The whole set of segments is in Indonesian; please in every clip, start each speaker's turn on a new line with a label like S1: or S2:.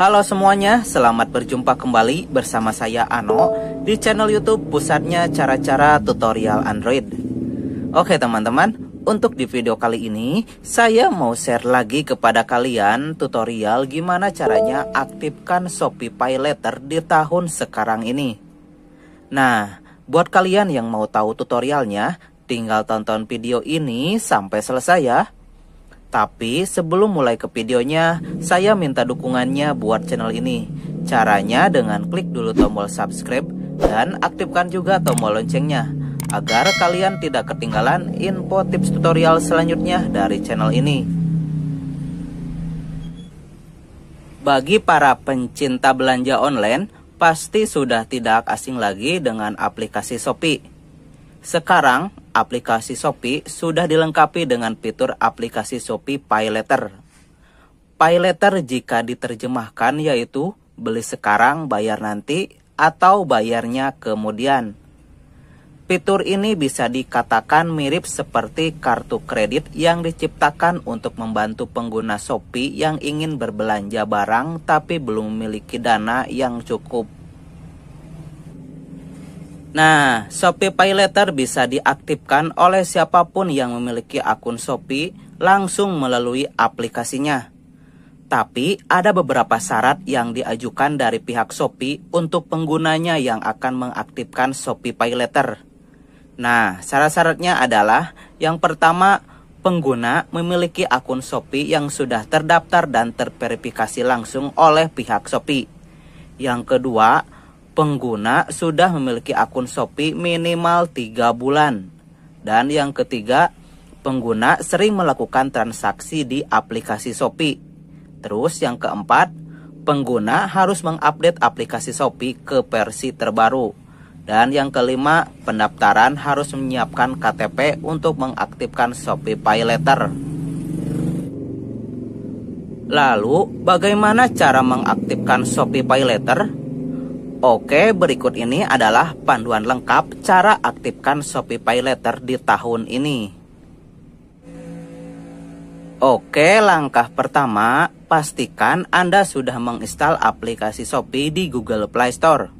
S1: Halo semuanya, selamat berjumpa kembali bersama saya Ano di channel YouTube pusatnya cara-cara tutorial Android. Oke teman-teman, untuk di video kali ini saya mau share lagi kepada kalian tutorial gimana caranya aktifkan Shopify PayLater di tahun sekarang ini. Nah, buat kalian yang mau tahu tutorialnya, tinggal tonton video ini sampai selesai ya. Tapi sebelum mulai ke videonya, saya minta dukungannya buat channel ini. Caranya dengan klik dulu tombol subscribe dan aktifkan juga tombol loncengnya agar kalian tidak ketinggalan info tips tutorial selanjutnya dari channel ini. Bagi para pencinta belanja online, pasti sudah tidak asing lagi dengan aplikasi Shopee. Sekarang aplikasi Shopee sudah dilengkapi dengan fitur aplikasi Shopee Paylater. Paylater jika diterjemahkan yaitu beli sekarang bayar nanti atau bayarnya kemudian. Fitur ini bisa dikatakan mirip seperti kartu kredit yang diciptakan untuk membantu pengguna Shopee yang ingin berbelanja barang tapi belum memiliki dana yang cukup. Nah, Shopee Paylater bisa diaktifkan oleh siapapun yang memiliki akun Shopee langsung melalui aplikasinya. Tapi ada beberapa syarat yang diajukan dari pihak Shopee untuk penggunanya yang akan mengaktifkan Shopee Paylater. Nah, syarat-syaratnya adalah yang pertama, pengguna memiliki akun Shopee yang sudah terdaftar dan terverifikasi langsung oleh pihak Shopee. Yang kedua, pengguna sudah memiliki akun Shopee minimal 3 bulan. Dan yang ketiga, pengguna sering melakukan transaksi di aplikasi Shopee. Terus yang keempat, pengguna harus mengupdate aplikasi Shopee ke versi terbaru. Dan yang kelima, pendaftaran harus menyiapkan KTP untuk mengaktifkan Shopee Pay Letter. Lalu, bagaimana cara mengaktifkan Shopee Pay Letter? Oke, berikut ini adalah panduan lengkap cara aktifkan Shopee PayLater di tahun ini. Oke, langkah pertama, pastikan Anda sudah menginstal aplikasi Shopee di Google Play Store.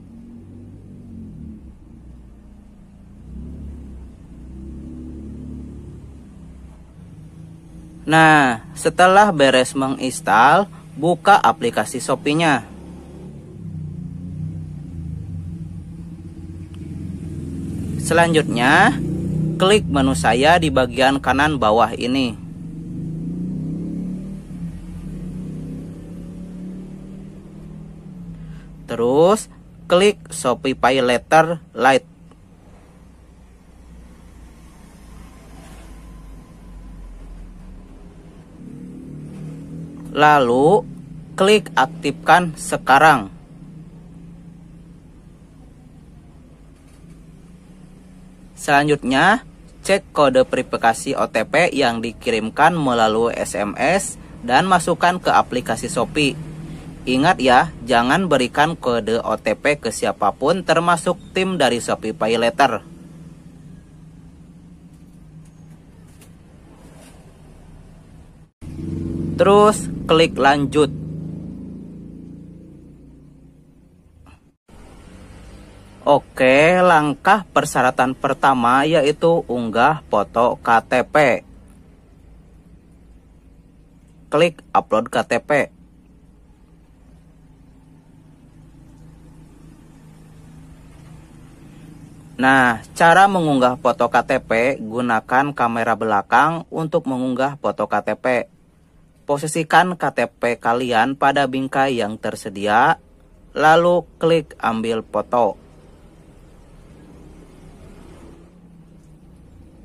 S1: Nah, setelah beres menginstal, buka aplikasi Shopee-nya. Selanjutnya, klik menu saya di bagian kanan bawah ini. Terus, klik Shopify Letter Lite. Lalu, klik aktifkan sekarang. Selanjutnya, cek kode verifikasi OTP yang dikirimkan melalui SMS dan masukkan ke aplikasi Shopee. Ingat ya, jangan berikan kode OTP ke siapapun termasuk tim dari Shopee Pay Letter. Terus klik lanjut. Oke, langkah persyaratan pertama yaitu unggah foto KTP. Klik upload KTP. Nah, cara mengunggah foto KTP gunakan kamera belakang untuk mengunggah foto KTP. Posisikan KTP kalian pada bingkai yang tersedia, lalu klik ambil foto.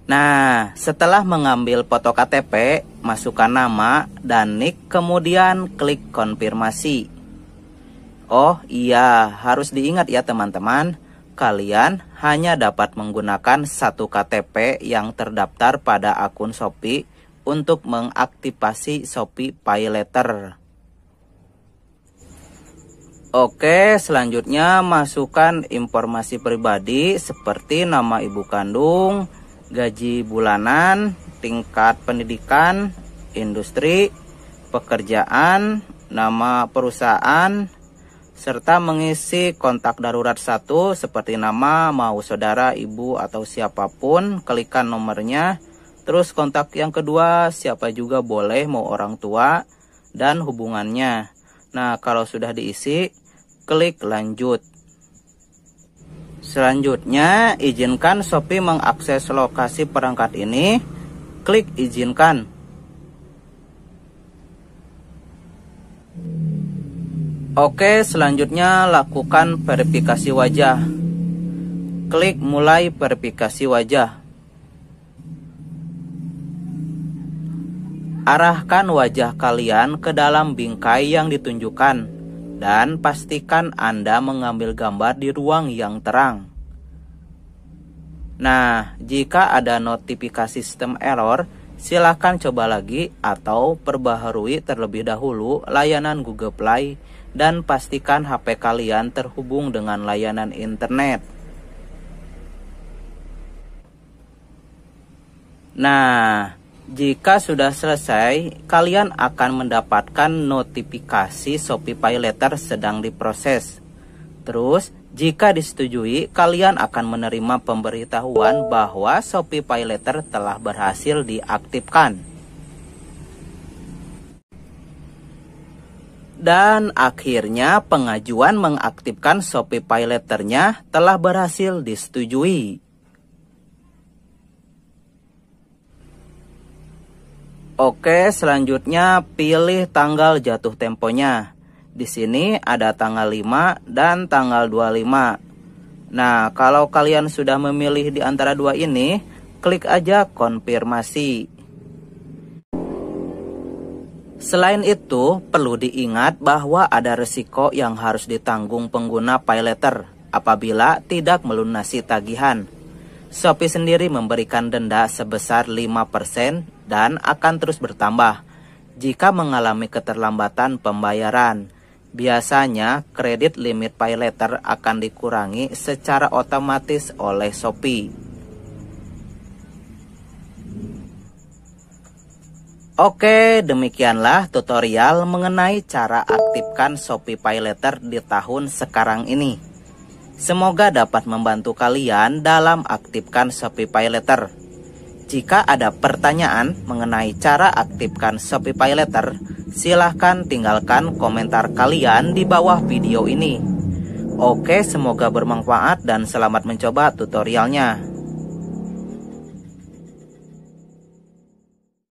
S1: Nah, setelah mengambil foto KTP, masukkan nama dan nick, kemudian klik konfirmasi. Oh iya, harus diingat ya teman-teman, kalian hanya dapat menggunakan satu KTP yang terdaftar pada akun Shopee untuk mengaktifasi Shopee Pay Letter. Oke, selanjutnya masukkan informasi pribadi seperti nama ibu kandung, gaji bulanan, tingkat pendidikan, industri, pekerjaan, nama perusahaan, serta mengisi kontak darurat satu seperti nama, mau saudara, ibu, atau siapapun, klikkan nomornya, terus kontak yang kedua siapa juga boleh mau orang tua dan hubungannya. Nah, kalau sudah diisi, klik lanjut. Selanjutnya, izinkan Shopee mengakses lokasi perangkat ini. Klik izinkan. Oke, selanjutnya lakukan verifikasi wajah. Klik mulai verifikasi wajah. Arahkan wajah kalian ke dalam bingkai yang ditunjukkan dan pastikan Anda mengambil gambar di ruang yang terang. Nah, jika ada notifikasi sistem error, silakan coba lagi atau perbaharui terlebih dahulu layanan Google Play dan pastikan HP kalian terhubung dengan layanan internet. Nah, jika sudah selesai, kalian akan mendapatkan notifikasi Shopify Letter sedang diproses. Terus, jika disetujui, kalian akan menerima pemberitahuan bahwa Shopify Letter telah berhasil diaktifkan. Dan akhirnya pengajuan mengaktifkan Shopee Shopify Letternya telah berhasil disetujui. Oke, selanjutnya pilih tanggal jatuh temponya. Di sini ada tanggal 5 dan tanggal 25. Nah, kalau kalian sudah memilih di antara dua ini, klik aja konfirmasi. Selain itu, perlu diingat bahwa ada resiko yang harus ditanggung pengguna Paylater apabila tidak melunasi tagihan. Shopee sendiri memberikan denda sebesar 5% dan akan terus bertambah jika mengalami keterlambatan pembayaran. Biasanya, kredit limit Paylater akan dikurangi secara otomatis oleh Shopee. Oke, demikianlah tutorial mengenai cara aktifkan Shopee Paylater di tahun sekarang ini. Semoga dapat membantu kalian dalam aktifkan Shopify Letter. Jika ada pertanyaan mengenai cara aktifkan Shopify Letter, silahkan tinggalkan komentar kalian di bawah video ini. Oke, semoga bermanfaat dan selamat mencoba tutorialnya.